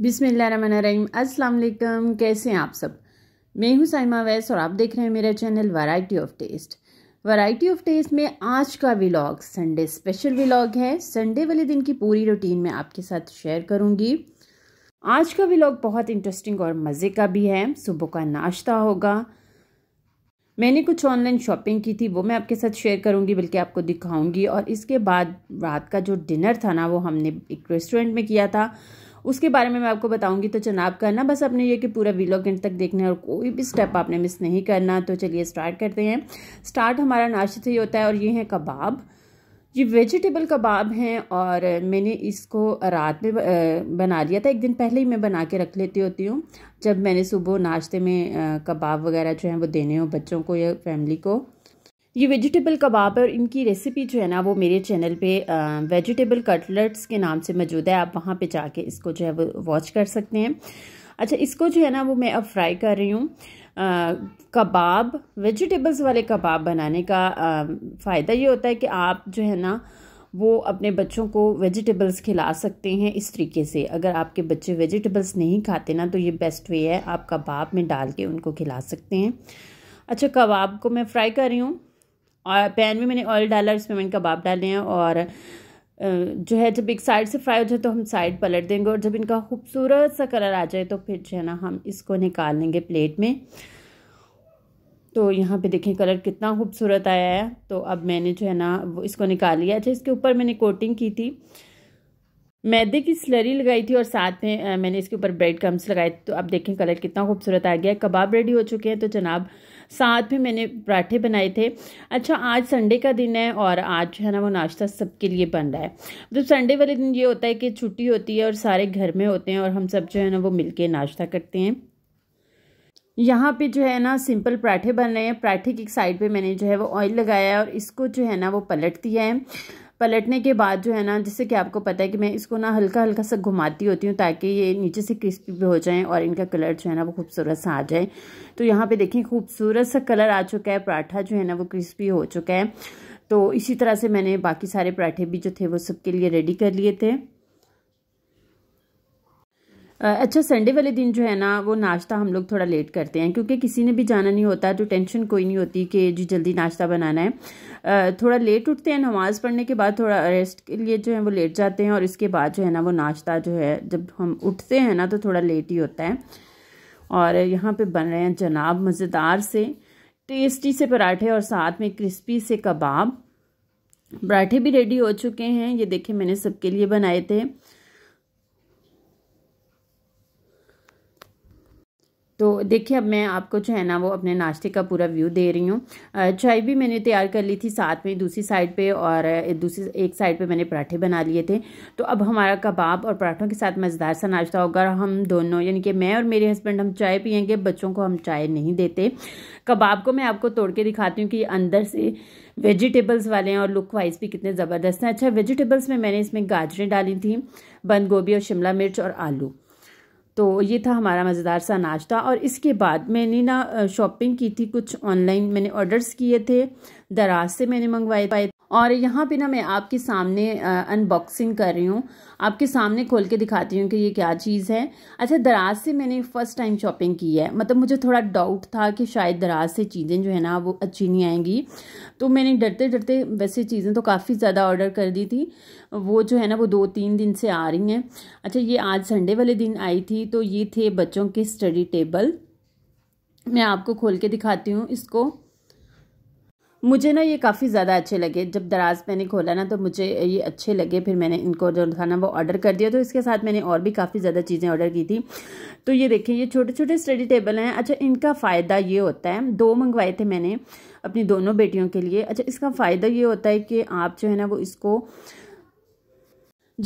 बिसमीम अस्सलाम कैसे हैं आप सब मैं हूं साइमा वैस और आप देख रहे हैं मेरा channel variety of taste variety of taste में आज का व्लॉग संडे स्पेशल व्लॉग है संडे वाले दिन की पूरी रूटीन मैं आपके साथ शेयर करूंगी आज का व्लॉग बहुत इंटरेस्टिंग और मज़े का भी है सुबह का नाश्ता होगा मैंने कुछ ऑनलाइन शॉपिंग की थी वो मैं आपके साथ शेयर करूंगी बल्कि आपको दिखाऊंगी और इसके बाद रात का जो डिनर था ना वो हमने एक रेस्टोरेंट में किया था उसके बारे में मैं आपको बताऊंगी तो चनाब करना बस अपने ये कि पूरा वीलॉग एंड तक देखना है और कोई भी स्टेप आपने मिस नहीं करना तो चलिए स्टार्ट करते हैं स्टार्ट हमारा नाश्ते से ही होता है और ये है कबाब ये वेजिटेबल कबाब हैं और मैंने इसको रात में बना लिया था एक दिन पहले ही मैं बना के रख लेती होती हूँ जब मैंने सुबह नाश्ते में कबाब वगैरह जो हैं वो देने हो बच्चों को या फैमिली को ये वेजिटेबल कबाब है और इनकी रेसिपी जो है ना वो मेरे चैनल पे वेजिटेबल कटलेट्स के नाम से मौजूद है आप वहाँ पे जाके इसको जो है वो वॉच कर सकते हैं अच्छा इसको जो है ना वो मैं अब फ्राई कर रही हूँ कबाब वेजिटेबल्स वाले कबाब बनाने का फ़ायदा ये होता है कि आप जो है ना वो अपने बच्चों को वेजिटेबल्स खिला सकते हैं इस तरीके से अगर आपके बच्चे वेजिटेबल्स नहीं खाते ना तो ये बेस्ट वे है आप कबाब में डाल के उनको खिला सकते हैं अच्छा कबाब को मैं फ्राई कर रही हूँ पैन में मैंने ऑयल डाला इसमें मैंने कबाब डाले हैं और जो है जब एक साइड से फ्राई हो जाए तो हम साइड पलट देंगे और जब इनका खूबसूरत सा कलर आ जाए तो फिर जो है ना हम इसको निकाल लेंगे प्लेट में तो यहाँ पे देखें कलर कितना खूबसूरत आया है तो अब मैंने जो है ना वो इसको निकाल लिया अच्छा इसके ऊपर मैंने कोटिंग की थी मैदे की स्लरी लगाई थी और साथ में मैंने इसके ऊपर ब्रेड क्रम्स लगाए तो अब देखें कलर कितना खूबसूरत आ गया कबाब रेडी हो चुके हैं तो जनाब साथ में मैंने पराठे बनाए थे अच्छा आज संडे का दिन है और आज है ना वो नाश्ता सबके लिए बन रहा है मतलब तो संडे वाले दिन ये होता है कि छुट्टी होती है और सारे घर में होते हैं और हम सब जो है ना वो मिल नाश्ता करते हैं यहाँ पे जो है ना सिंपल पराठे बन रहे हैं पराठे की साइड पे मैंने जो है वो ऑयल लगाया है और इसको जो है ना वो पलट दिया है पलटने के बाद जो है ना जैसे कि आपको पता है कि मैं इसको ना हल्का हल्का सा घुमाती होती हूँ ताकि ये नीचे से क्रिस्पी भी हो जाएँ और इनका कलर जो है ना वो खूबसूरत सा आ जाए तो यहाँ पे देखिए खूबसूरत सा कलर आ चुका है पराठा जो है ना वो क्रिस्पी हो चुका है तो इसी तरह से मैंने बाकी सारे पराठे भी जो थे वो सबके लिए रेडी कर लिए थे अच्छा संडे वाले दिन जो है ना वो नाश्ता हम लोग थोड़ा लेट करते हैं क्योंकि किसी ने भी जाना नहीं होता तो टेंशन कोई नहीं होती कि जी जल्दी नाश्ता बनाना है थोड़ा लेट उठते हैं नमाज़ पढ़ने के बाद थोड़ा रेस्ट के लिए जो है वो लेट जाते हैं और इसके बाद जो है ना वो नाश्ता जो है जब हम उठते हैं ना तो थोड़ा लेट ही होता है और यहाँ पर बन रहे हैं जनाब मज़ेदार से टेस्टी से पराठे और साथ में क्रिस्पी से कबाब पराठे भी रेडी हो चुके हैं ये देखे मैंने सबके लिए बनाए थे तो देखिए अब मैं आपको जो है ना वो अपने नाश्ते का पूरा व्यू दे रही हूँ चाय भी मैंने तैयार कर ली थी साथ में दूसरी साइड पे और दूसरी एक साइड पे मैंने पराठे बना लिए थे तो अब हमारा कबाब और पराठों के साथ मज़ेदार सा नाश्ता होगा और हम दोनों यानी कि मैं और मेरे हस्बैंड हम चाय पियेंगे बच्चों को हम चाय नहीं देते कबाब को मैं आपको तोड़ के दिखाती हूँ कि अंदर से वेजिटेबल्स वाले हैं और लुक वाइज भी कितने ज़बरदस्त हैं अच्छा वेजिटेबल्स में मैंने इसमें गाजरें डाली थी बंद गोभी और शिमला मिर्च और आलू तो ये था हमारा मज़ेदार सा नाश्ता और इसके बाद मैंने ना शॉपिंग की थी कुछ ऑनलाइन मैंने ऑर्डर्स किए थे दराज से मैंने मंगवाए पाए और यहाँ पे ना मैं आपके सामने अनबॉक्सिंग कर रही हूँ आपके सामने खोल के दिखाती हूँ कि ये क्या चीज़ है अच्छा दराज से मैंने फ़र्स्ट टाइम शॉपिंग की है मतलब मुझे थोड़ा डाउट था कि शायद दराज से चीज़ें जो है ना वो अच्छी नहीं आएंगी तो मैंने डरते डरते वैसे चीज़ें तो काफ़ी ज़्यादा ऑर्डर कर दी थी वो जो है ना वो दो तीन दिन से आ रही हैं अच्छा ये आज संडे वाले दिन आई थी तो ये थे बच्चों के स्टडी टेबल मैं आपको खोल के दिखाती हूँ इसको मुझे ना ये काफ़ी ज़्यादा अच्छे लगे जब दराज मैंने खोला ना तो मुझे ये अच्छे लगे फिर मैंने इनको जो था ना वो ऑर्डर कर दिया तो इसके साथ मैंने और भी काफ़ी ज़्यादा चीज़ें ऑर्डर की थी तो ये देखें ये छोटे छोटे स्टडी टेबल हैं अच्छा इनका फ़ायदा ये होता है दो मंगवाए थे मैंने अपनी दोनों बेटियों के लिए अच्छा इसका फ़ायदा ये होता है कि आप जो है ना वो इसको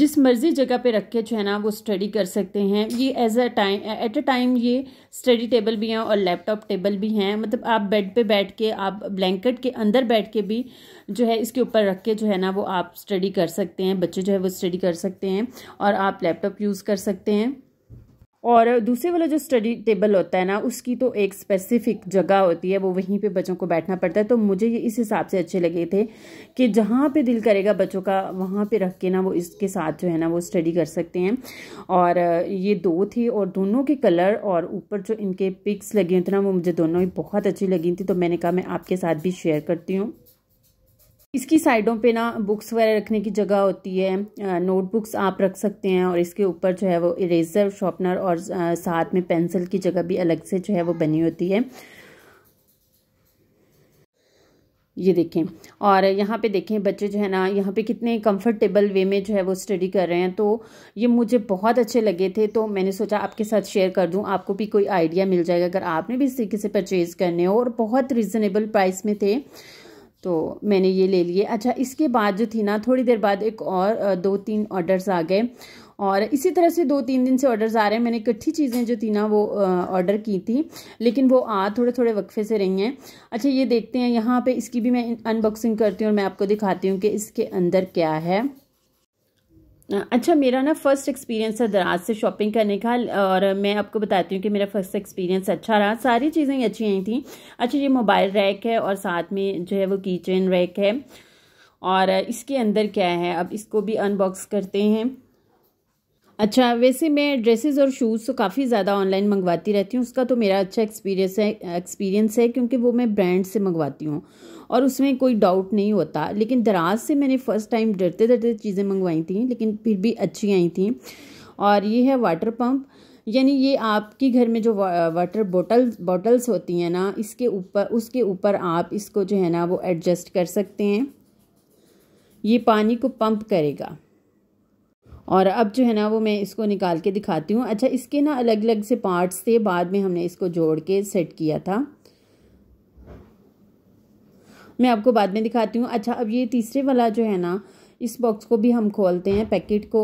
जिस मर्ज़ी जगह पे रख के जो है ना वो स्टडी कर सकते हैं ये as a time at a time ये स्टडी टेबल भी हैं और लैपटॉप टेबल भी हैं मतलब आप बेड पे बैठ के आप ब्लैंकेट के अंदर बैठ के भी जो है इसके ऊपर रख के जो है ना वो आप स्टडी कर सकते हैं बच्चे जो है वो स्टडी कर सकते हैं और आप लैपटॉप यूज़ कर सकते हैं और दूसरे वाला जो स्टडी टेबल होता है ना उसकी तो एक स्पेसिफिक जगह होती है वो वहीं पे बच्चों को बैठना पड़ता है तो मुझे ये इस हिसाब से अच्छे लगे थे कि जहाँ पे दिल करेगा बच्चों का वहाँ पे रख के ना वो इसके साथ जो है ना वो स्टडी कर सकते हैं और ये दो थे और दोनों के कलर और ऊपर जो इनके पिक्स लगे हुए थे ना वो मुझे दोनों ही बहुत अच्छी लगी थी तो मैंने कहा मैं आपके साथ भी शेयर करती हूँ इसकी साइडों पे ना बुक्स वगैरह रखने की जगह होती है नोटबुक्स आप रख सकते हैं और इसके ऊपर जो है वो इरेजर शॉर्पनर और साथ में पेंसिल की जगह भी अलग से जो है वो बनी होती है ये देखें और यहाँ पे देखें बच्चे जो है ना यहाँ पे कितने कंफर्टेबल वे में जो है वो स्टडी कर रहे हैं तो ये मुझे बहुत अच्छे लगे थे तो मैंने सोचा आपके साथ शेयर कर दूं आपको भी कोई आइडिया मिल जाएगा अगर आपने भी इस तरीके से परचेज़ करने हो और बहुत रिजनेबल प्राइस में थे तो मैंने ये ले लिए अच्छा इसके बाद जो थी ना थोड़ी देर बाद एक और दो तीन ऑर्डर्स आ गए और इसी तरह से दो तीन दिन से ऑर्डर्स आ रहे हैं मैंने इकट्ठी चीज़ें जो थी ना वो ऑर्डर की थी लेकिन वो आ थोड़े थोड़े वक्फे से रही हैं अच्छा ये देखते हैं यहाँ पे इसकी भी मैं अनबॉक्सिंग करती हूँ और मैं आपको दिखाती हूँ कि इसके अंदर क्या है अच्छा मेरा ना फ़र्स्ट एक्सपीरियंस है दराज से शॉपिंग करने का और मैं आपको बताती हूँ कि मेरा फर्स्ट एक्सपीरियंस अच्छा रहा सारी चीज़ें अच्छी आई थी अच्छा ये मोबाइल रैक है और साथ में जो है वो किचन रैक है और इसके अंदर क्या है अब इसको भी अनबॉक्स करते हैं अच्छा वैसे मैं ड्रेसेस और शूज़ तो काफ़ी ज़्यादा ऑनलाइन मंगवाती रहती हूँ उसका तो मेरा अच्छा एक्सपीरियंस है एक्सपीरियंस है क्योंकि वो मैं ब्रांड से मंगवाती हूँ और उसमें कोई डाउट नहीं होता लेकिन दराज से मैंने फ़र्स्ट टाइम डरते डरते चीज़ें मंगवाई थी लेकिन फिर भी अच्छी आई थी और ये है वाटर पम्प यानी ये आपके घर में जो वाटर बोटल बॉटल्स होती हैं ना इसके ऊपर उसके ऊपर आप इसको जो है ना वो एडजस्ट कर सकते हैं ये पानी को पंप करेगा और अब जो है ना वो मैं इसको निकाल के दिखाती हूँ अच्छा इसके ना अलग अलग से पार्ट्स थे बाद में हमने इसको जोड़ के सेट किया था मैं आपको बाद में दिखाती हूँ अच्छा अब ये तीसरे वाला जो है ना इस बॉक्स को भी हम खोलते हैं पैकेट को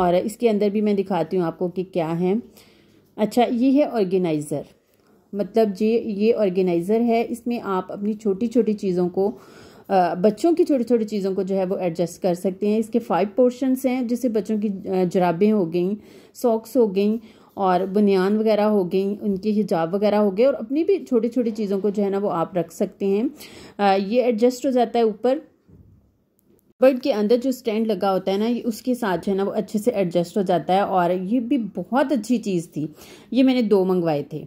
और इसके अंदर भी मैं दिखाती हूँ आपको कि क्या है अच्छा ये है ऑर्गेनाइज़र मतलब ये ये ऑर्गेनाइज़र है इसमें आप अपनी छोटी छोटी चीज़ों को बच्चों की छोटी छोटी चीज़ों को जो है वो एडजस्ट कर सकते हैं इसके फाइव पोर्शंस हैं जैसे बच्चों की जराबें हो गई सॉक्स हो गई और बुनियान वगैरह हो गई उनके हिजाब वगैरह हो गए और अपनी भी छोटी छोटी चीज़ों को जो है ना वो आप रख सकते हैं ये एडजस्ट हो जाता है ऊपर बर्ड के अंदर जो स्टैंड लगा होता है ना ये उसके साथ जो है ना वो अच्छे से एडजस्ट हो जाता है और ये भी बहुत अच्छी चीज़ थी ये मैंने दो मंगवाए थे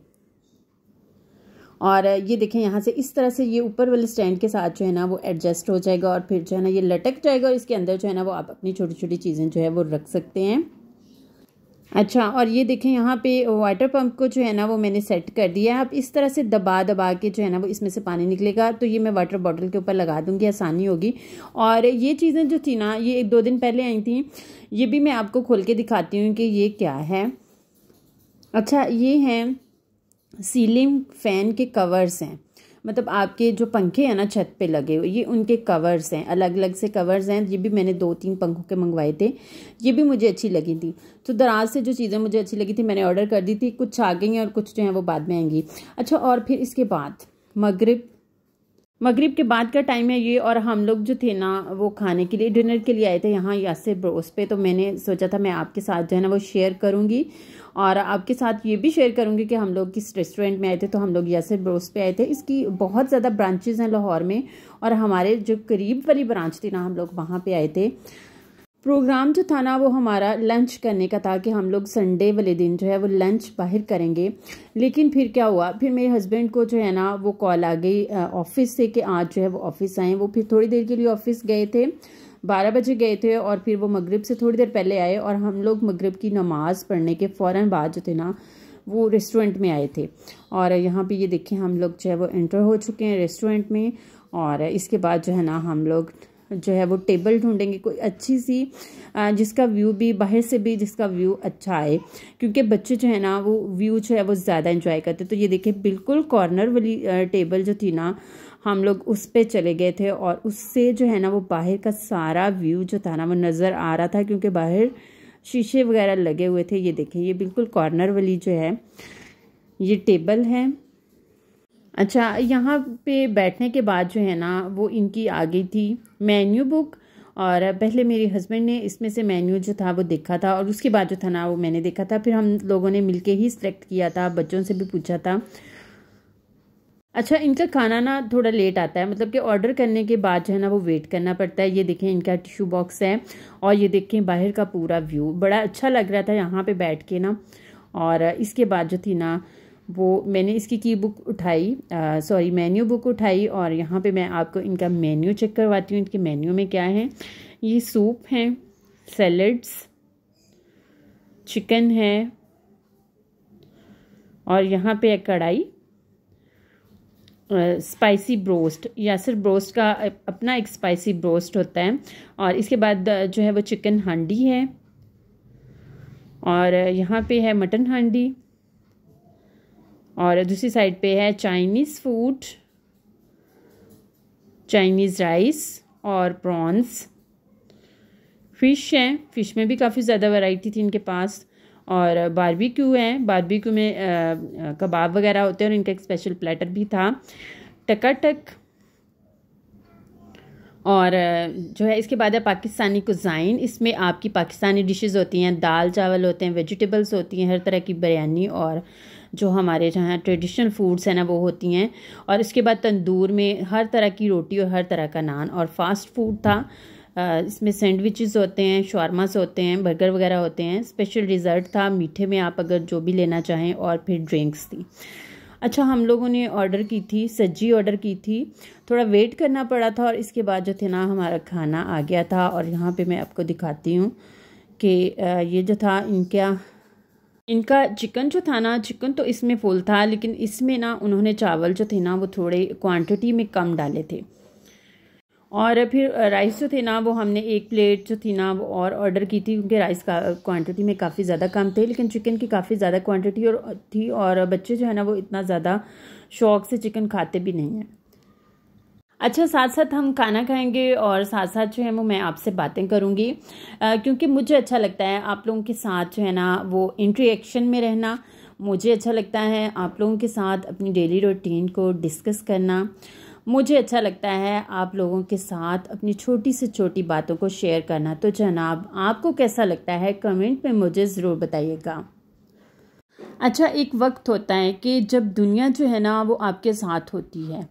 और ये देखें यहाँ से इस तरह से ये ऊपर वाले स्टैंड के साथ जो है ना वो एडजस्ट हो जाएगा और फिर जो है ना ये लटक जाएगा और इसके अंदर जो है ना वो आप अपनी छोटी छोटी चीज़ें जो है वो रख सकते हैं अच्छा और ये देखें यहाँ पे वाटर पंप को जो है ना वो मैंने सेट कर दिया है आप इस तरह से दबा दबा के जो है ना वो इसमें से पानी निकलेगा तो ये मैं वाटर बॉटल के ऊपर लगा दूँगी आसानी होगी और ये चीज़ें जो थी ना ये एक दो दिन पहले आई थी ये भी मैं आपको खोल के दिखाती हूँ कि ये क्या है अच्छा ये हैं सीलिंग फ़ैन के कवर्स हैं मतलब आपके जो पंखे हैं ना छत पे लगे हुए ये उनके कवर्स हैं अलग अलग से कवर्स हैं ये भी मैंने दो तीन पंखों के मंगवाए थे ये भी मुझे अच्छी लगी थी तो दराज से जो चीज़ें मुझे अच्छी लगी थी मैंने ऑर्डर कर दी थी कुछ आ गई हैं और कुछ जो हैं वो बाद में आएंगी अच्छा और फिर इसके बाद मगरब मगरिब के बाद का टाइम है ये और हम लोग जो थे ना वो खाने के लिए डिनर के लिए आए थे यहाँ यासिर ब्रोस पे तो मैंने सोचा था मैं आपके साथ जो है ना वो शेयर करूँगी और आपके साथ ये भी शेयर करूँगी कि हम लोग किस रेस्टोरेंट में आए थे तो हम लोग यासिर ब्रोस पे आए थे इसकी बहुत ज़्यादा ब्रांचेज़ हैं लाहौर में और हमारे जो करीब वाली ब्रांच थी ना हम लोग वहाँ पर आए थे प्रोग्राम जो था ना वो हमारा लंच करने का था कि हम लोग संडे वाले दिन जो है वो लंच बाहर करेंगे लेकिन फिर क्या हुआ फिर मेरे हस्बैंड को जो है ना वो कॉल आ गई ऑफ़िस से कि आज जो है वो ऑफ़िस आए वो फिर थोड़ी देर के लिए ऑफ़िस गए थे बारह बजे गए थे और फिर वो मगरब से थोड़ी देर पहले आए और हम लोग मगरब की नमाज़ पढ़ने के फ़ौर बाद जो थे ना वो रेस्टोरेंट में आए थे और यहाँ पे ये देखें हम लोग जो है वो एंटर हो चुके हैं रेस्टोरेंट में और इसके बाद जो है ना हम लोग जो है वो टेबल ढूंढेंगे कोई अच्छी सी जिसका व्यू भी बाहर से भी जिसका व्यू अच्छा आए क्योंकि बच्चे जो है ना वो व्यू जो है वो ज़्यादा इंजॉय करते तो ये देखिए बिल्कुल कॉर्नर वाली टेबल जो थी ना हम लोग उस पर चले गए थे और उससे जो है ना वो बाहर का सारा व्यू जो था ना वो नज़र आ रहा था क्योंकि बाहर शीशे वगैरह लगे हुए थे ये देखें ये बिल्कुल कॉर्नर वाली जो है ये टेबल है अच्छा यहाँ पे बैठने के बाद जो है ना वो इनकी आ गई थी मेन्यू बुक और पहले मेरे हस्बैंड ने इसमें से मेन्यू जो था वो देखा था और उसके बाद जो था ना वो मैंने देखा था फिर हम लोगों ने मिलके ही सिलेक्ट किया था बच्चों से भी पूछा था अच्छा इनका खाना ना थोड़ा लेट आता है मतलब कि ऑर्डर करने के बाद जो है ना वो वेट करना पड़ता है ये देखें इनका टिशू बॉक्स है और ये देखें बाहर का पूरा व्यू बड़ा अच्छा लग रहा था यहाँ पे बैठ के ना और इसके बाद जो थी ना वो मैंने इसकी की बुक उठाई सॉरी मेन्यू बुक उठाई और यहाँ पे मैं आपको इनका मेन्यू चेक करवाती हूँ इनके मेन्यू में क्या है ये सूप हैं सैलड्स चिकन है और यहाँ पे है कढ़ाई स्पाइसी ब्रोस्ट या सिर्फ ब्रोस्ट का अपना एक स्पाइसी ब्रोस्ट होता है और इसके बाद जो है वो चिकन हांडी है और यहाँ पे है मटन हांडी और दूसरी साइड पे है चाइनीज़ फूड चाइनीज़ राइस और प्रॉन्स फ़िश हैं फ़िश में भी काफ़ी ज़्यादा वैरायटी थी इनके पास और बारबेक्यू है बारबेक्यू में कबाब वगैरह होते हैं और इनका एक स्पेशल प्लेटर भी था टका टक और जो है इसके बाद है पाकिस्तानी कुजाइन इसमें आपकी पाकिस्तानी डिशेस होती हैं दाल चावल होते हैं वेजिटेबल्स होती हैं हर तरह की बिरयानी और जो हमारे जहाँ ट्रेडिशनल फूड्स हैं ना वो होती हैं और इसके बाद तंदूर में हर तरह की रोटी और हर तरह का नान और फास्ट फूड था इसमें सैंडविचेस होते हैं शॉर्मास होते हैं बर्गर वगैरह होते हैं स्पेशल डिज़र्ट था मीठे में आप अगर जो भी लेना चाहें और फिर ड्रिंक्स थी अच्छा हम लोगों ने ऑर्डर की थी सज्जी ऑर्डर की थी थोड़ा वेट करना पड़ा था और इसके बाद जो थे ना हमारा खाना आ गया था और यहाँ पे मैं आपको दिखाती हूँ कि ये जो था इनका इनका चिकन जो था ना चिकन तो इसमें फुल था लेकिन इसमें ना उन्होंने चावल जो थे ना वो थोड़े क्वांटिटी में कम डाले थे और फिर राइस जो थे ना वो हमने एक प्लेट जो थी ना वो और ऑर्डर की थी क्योंकि राइस का क्वांटिटी में काफ़ी ज़्यादा कम थे लेकिन चिकन की काफ़ी ज़्यादा क्वांटिटी और थी और बच्चे जो है ना वो इतना ज़्यादा शौक से चिकन खाते भी नहीं हैं अच्छा साथ साथ हम खाना खाएंगे और साथ साथ जो है वो मैं आपसे बातें करूँगी क्योंकि मुझे अच्छा लगता है आप लोगों के साथ जो है ना वो इंट्रेक्शन में रहना मुझे अच्छा लगता है आप लोगों के साथ अपनी डेली रूटीन को डिस्कस करना मुझे अच्छा लगता है आप लोगों के साथ अपनी छोटी से छोटी बातों को शेयर करना तो जनाब आपको कैसा लगता है कमेंट में मुझे ज़रूर बताइएगा अच्छा एक वक्त होता है कि जब दुनिया जो है ना वो आपके साथ होती है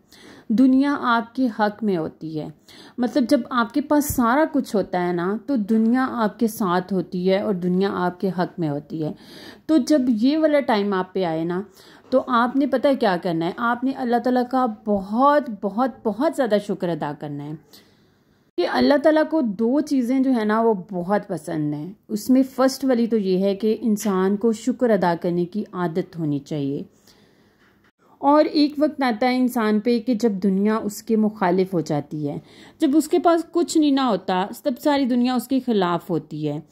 दुनिया आपके हक में होती है मतलब जब आपके पास सारा कुछ होता है ना तो दुनिया आपके साथ होती है और दुनिया आपके हक में होती है तो जब ये वाला टाइम आप पे आए ना तो आपने पता है क्या करना है आपने अल्लाह ताला का बहुत बहुत बहुत ज़्यादा शुक्र अदा करना है कि अल्लाह ताला को दो चीज़ें जो है ना वो बहुत पसंद हैं उसमें फ़र्स्ट वाली तो ये है कि इंसान को शुक्र अदा करने की आदत होनी चाहिए और एक वक्त आता है इंसान पे कि जब दुनिया उसके मुखालिफ हो जाती है जब उसके पास कुछ नहीं ना होता तब सारी दुनिया उसके ख़िलाफ़ होती है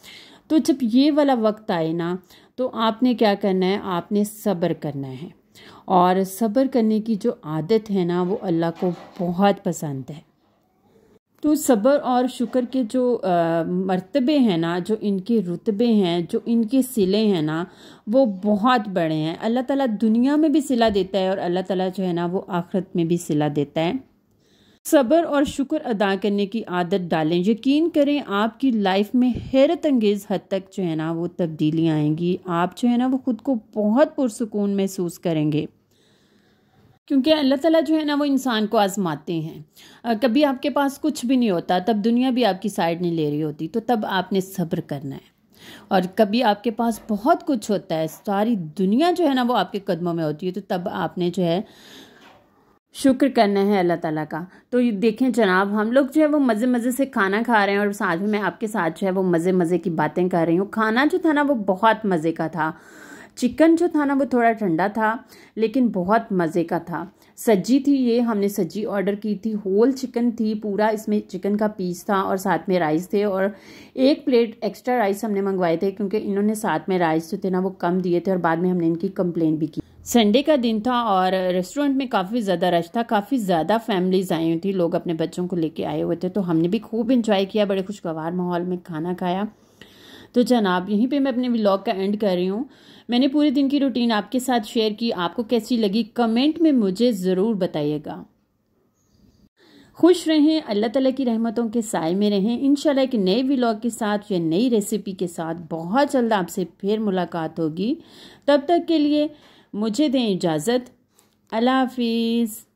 तो जब ये वाला वक्त आए ना तो आपने क्या करना है आपने सब्र करना है और सब्र करने की जो आदत है ना वो अल्लाह को बहुत पसंद है तो सब्र और शुक्र के जो मरतबे हैं ना जो इनके रुतबे हैं जो इनके सिले हैं ना वो बहुत बड़े हैं अल्लाह ताला दुनिया में भी सिला देता है और अल्लाह ताला जो है ना वो आखरत में भी सिला देता है सब्र और शुक्र अदा करने की आदत डालें यकीन करें आपकी लाइफ में हैरत अंगेज़ हद तक जो है ना वो तब्दीलियाँ आएंगी आप जो है ना वो ख़ुद को बहुत पुरसकून महसूस करेंगे क्योंकि अल्लाह ताला जो है ना वो इंसान को आजमाते हैं कभी आपके पास कुछ भी नहीं होता तब दुनिया भी आपकी साइड नहीं ले रही होती तो तब आपने सब्र करना है और कभी आपके पास बहुत कुछ होता है सारी दुनिया जो है ना वो आपके कदमों में होती है तो तब आपने जो है शुक्र करना है अल्लाह ताला का तो ये देखें जनाब हम लोग जो है वो मज़े मज़े से खाना खा रहे हैं और साथ में मैं आपके साथ जो है वो मज़े मज़े की बातें कर रही हूँ खाना जो था ना वो बहुत मज़े का था चिकन जो था ना वो थोड़ा ठंडा था लेकिन बहुत मज़े का था सज्जी थी ये हमने सज्जी ऑर्डर की थी होल चिकन थी पूरा इसमें चिकन का पीस था और साथ में राइस थे और एक प्लेट एक्स्ट्रा राइस हमने मंगवाए थे क्योंकि इन्होंने साथ में राइस जो थे ना वो कम दिए थे और बाद में हमने इनकी कंप्लेन भी की संडे का दिन था और रेस्टोरेंट में काफ़ी ज़्यादा रश था काफ़ी ज़्यादा फैमिलीज़ आई हुई थी लोग अपने बच्चों को लेके आए हुए थे तो हमने भी खूब इंजॉय किया बड़े खुशगवार माहौल में खाना खाया तो जनाब यहीं पे मैं अपने व्लॉग का एंड कर रही हूँ मैंने पूरे दिन की रूटीन आपके साथ शेयर की आपको कैसी लगी कमेंट में मुझे ज़रूर बताइएगा खुश रहें अल्लाह ताला की रहमतों के साय में रहें इन एक नए व्लॉग के साथ या नई रेसिपी के साथ बहुत जल्द आपसे फिर मुलाकात होगी तब तक के लिए मुझे दें इजाज़त अल्लाह हाफिज़